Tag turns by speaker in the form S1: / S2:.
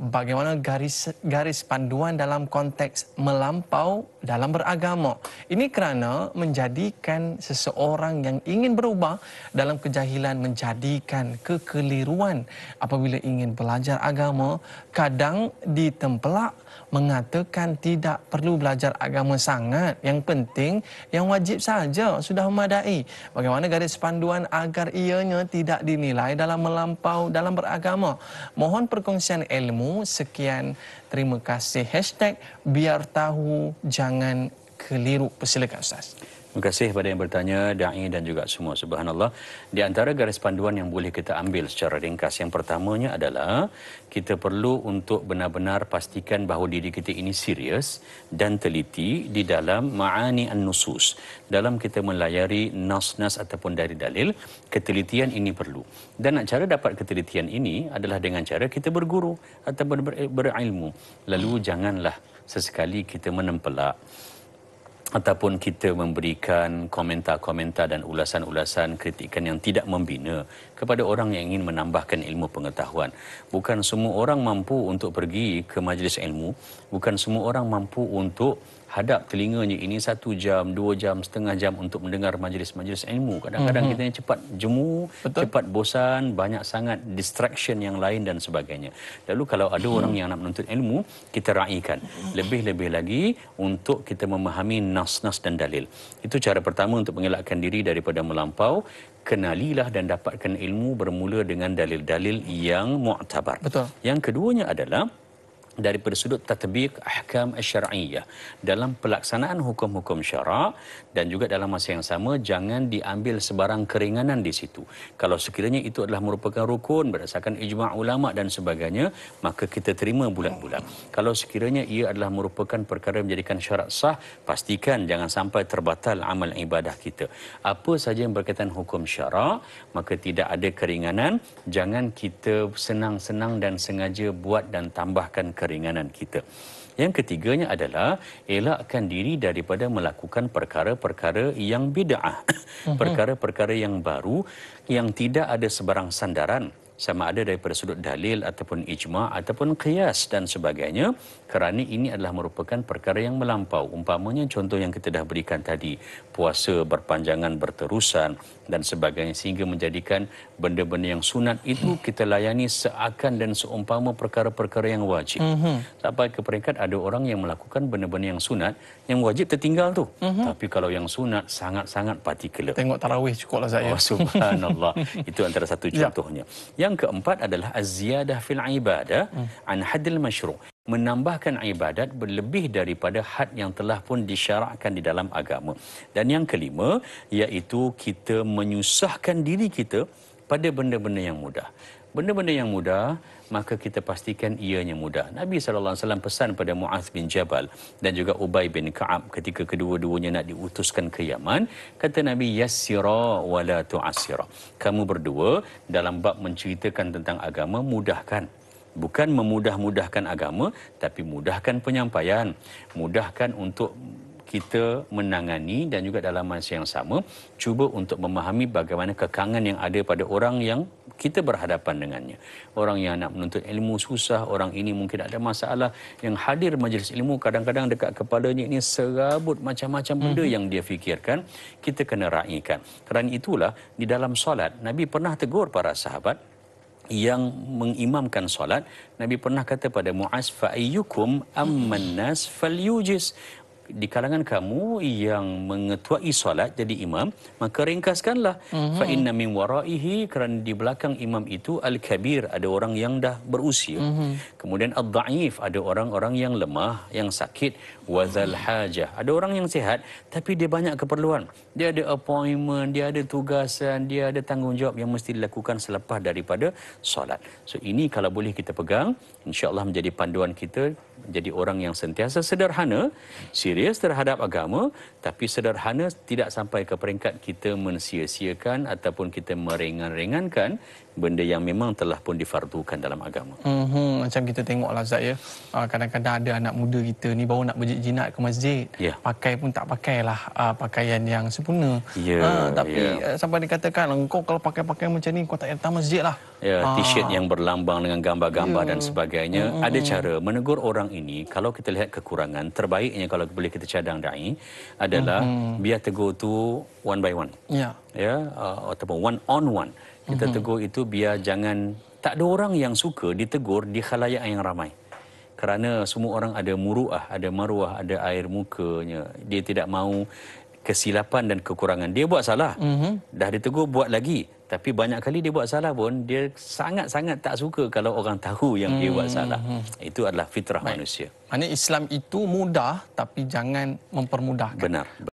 S1: bagaimana garis garis panduan dalam konteks melampau dalam beragama. Ini kerana menjadikan seseorang yang ingin berubah dalam kejahilan menjadikan kekeliruan apabila ingin belajar agama kadang ditempelak mengatakan tidak perlu belajar agama sangat. Yang penting, yang wajib saja sudah memadai. Bagaimana garis panduan agar ianya tidak dinilai dalam melampau dalam beragama. Mohon perkongsian ilmu. Sekian, terima kasih. Hashtag biar tahu jangan keliru. Persilakan Ustaz.
S2: Terima kasih kepada yang bertanya, da'i dan juga semua. Subhanallah. Di antara garis panduan yang boleh kita ambil secara ringkas, yang pertamanya adalah kita perlu untuk benar-benar pastikan bahawa diri kita ini serius dan teliti di dalam ma'ani an-nusus. Dalam kita melayari nas-nas ataupun dari dalil, ketelitian ini perlu. Dan nak cara dapat ketelitian ini adalah dengan cara kita berguru atau berilmu. Lalu janganlah sesekali kita menempelak ataupun kita memberikan komentar-komentar dan ulasan-ulasan kritikan yang tidak membina kepada orang yang ingin menambahkan ilmu pengetahuan. Bukan semua orang mampu untuk pergi ke majlis ilmu, bukan semua orang mampu untuk hadap telinganya ini satu jam, dua jam, setengah jam untuk mendengar majlis-majlis ilmu. Kadang-kadang mm -hmm. kita cepat jemu, Betul. cepat bosan, banyak sangat distraction yang lain dan sebagainya. Lalu kalau ada hmm. orang yang nak menuntut ilmu, kita raikan. Lebih-lebih lagi untuk kita memahami nas-nas dan dalil. Itu cara pertama untuk mengelakkan diri daripada melampau. Kenalilah dan dapatkan ilmu bermula dengan dalil-dalil yang mu'tabar. Betul. Yang keduanya adalah daripada sudut tatbik ahkam syar'iyyah dalam pelaksanaan hukum-hukum syarak dan juga dalam masa yang sama jangan diambil sebarang keringanan di situ. Kalau sekiranya itu adalah merupakan rukun berdasarkan ijma' ulama dan sebagainya, maka kita terima bulat-bulat. Kalau sekiranya ia adalah merupakan perkara menjadikan syarat sah, pastikan jangan sampai terbatal amal ibadah kita. Apa saja yang berkaitan hukum syarak, maka tidak ada keringanan, jangan kita senang-senang dan sengaja buat dan tambahkan keringanan keringanan kita. Yang ketiganya adalah elakkan diri daripada melakukan perkara-perkara yang bid'ah. Mhm. Perkara-perkara yang baru yang tidak ada sebarang sandaran sama ada daripada sudut dalil ataupun ijma ataupun qiyas dan sebagainya kerana ini adalah merupakan perkara yang melampau umpamanya contoh yang kita dah berikan tadi puasa berpanjangan berterusan dan sebagainya sehingga menjadikan benda-benda yang sunat itu kita layani seakan dan seumpama perkara-perkara yang wajib mm-hmm. sampai ke peringkat ada orang yang melakukan benda-benda yang sunat yang wajib tertinggal tu mm-hmm. tapi kalau yang sunat sangat-sangat particular tengok tarawih cukuplah saya oh, subhanallah itu antara satu ya. contohnya yep. Yang keempat adalah az-ziyadah fil ibadah hmm. an hadil masyru'. Menambahkan ibadat berlebih daripada had yang telah pun disyarakkan di dalam agama. Dan yang kelima iaitu kita menyusahkan diri kita pada benda-benda yang mudah benda-benda yang mudah maka kita pastikan ianya mudah. Nabi SAW pesan pada Mu'az bin Jabal dan juga Ubay bin Ka'ab ketika kedua-duanya nak diutuskan ke Yaman. Kata Nabi, Yassira wa la tu'asira. Kamu berdua dalam bab menceritakan tentang agama, mudahkan. Bukan memudah-mudahkan agama, tapi mudahkan penyampaian. Mudahkan untuk kita menangani dan juga dalam masa yang sama cuba untuk memahami bagaimana kekangan yang ada pada orang yang kita berhadapan dengannya. Orang yang nak menuntut ilmu susah, orang ini mungkin ada masalah. Yang hadir majlis ilmu kadang-kadang dekat kepalanya ini serabut macam-macam benda mm-hmm. yang dia fikirkan. Kita kena raikan. Kerana itulah di dalam solat, Nabi pernah tegur para sahabat yang mengimamkan solat Nabi pernah kata pada Muaz fa ayyukum amman nas falyujis di kalangan kamu yang mengetuai solat jadi imam maka ringkaskanlah mm-hmm. fa inna min waraihi kerana di belakang imam itu al kabir ada orang yang dah berusia mm-hmm. kemudian ad dhaif ada orang-orang yang lemah yang sakit wazal hajah ada orang yang sihat tapi dia banyak keperluan dia ada appointment dia ada tugasan dia ada tanggungjawab yang mesti dilakukan selepas daripada solat so ini kalau boleh kita pegang insyaallah menjadi panduan kita menjadi orang yang sentiasa sederhana serius terhadap agama tapi sederhana tidak sampai ke peringkat kita mensia-siakan ataupun kita merengan-rengankan benda yang memang telah pun difardukan dalam agama.
S1: Mm-hmm. Macam kita tengok lah Zat ya. Ah, kadang-kadang ada anak muda kita ni baru nak berjinak ke masjid. Yeah. Pakai pun tak pakailah uh, ah, pakaian yang sempurna. Yeah, ya, uh, tapi yeah. Ya. sampai dikatakan kau kalau pakai pakaian macam ni kau tak datang masjid lah.
S2: Yeah, ya, uh. T-shirt yang berlambang dengan gambar-gambar yeah. dan sebagainya. Mm-hmm. Ada cara menegur orang ini kalau kita lihat kekurangan terbaiknya kalau boleh kita cadang da'i adalah mm-hmm. biar tegur tu one by one. Ya. Yeah. Ya yeah, uh, ataupun one on one kita mhm. tegur itu biar jangan tak ada orang yang suka ditegur di khalayak yang ramai. Kerana semua orang ada muruah, ada maruah, ada air mukanya. Dia tidak mahu kesilapan dan kekurangan. Dia buat salah. Mm -hmm. Dah ditegur, buat lagi. Tapi banyak kali dia buat salah pun, dia sangat-sangat tak suka kalau orang tahu yang mm -hmm. dia buat salah. Mhm. Itu adalah fitrah Baik. manusia.
S1: Maksudnya Islam itu mudah tapi jangan mempermudahkan.
S2: Benar.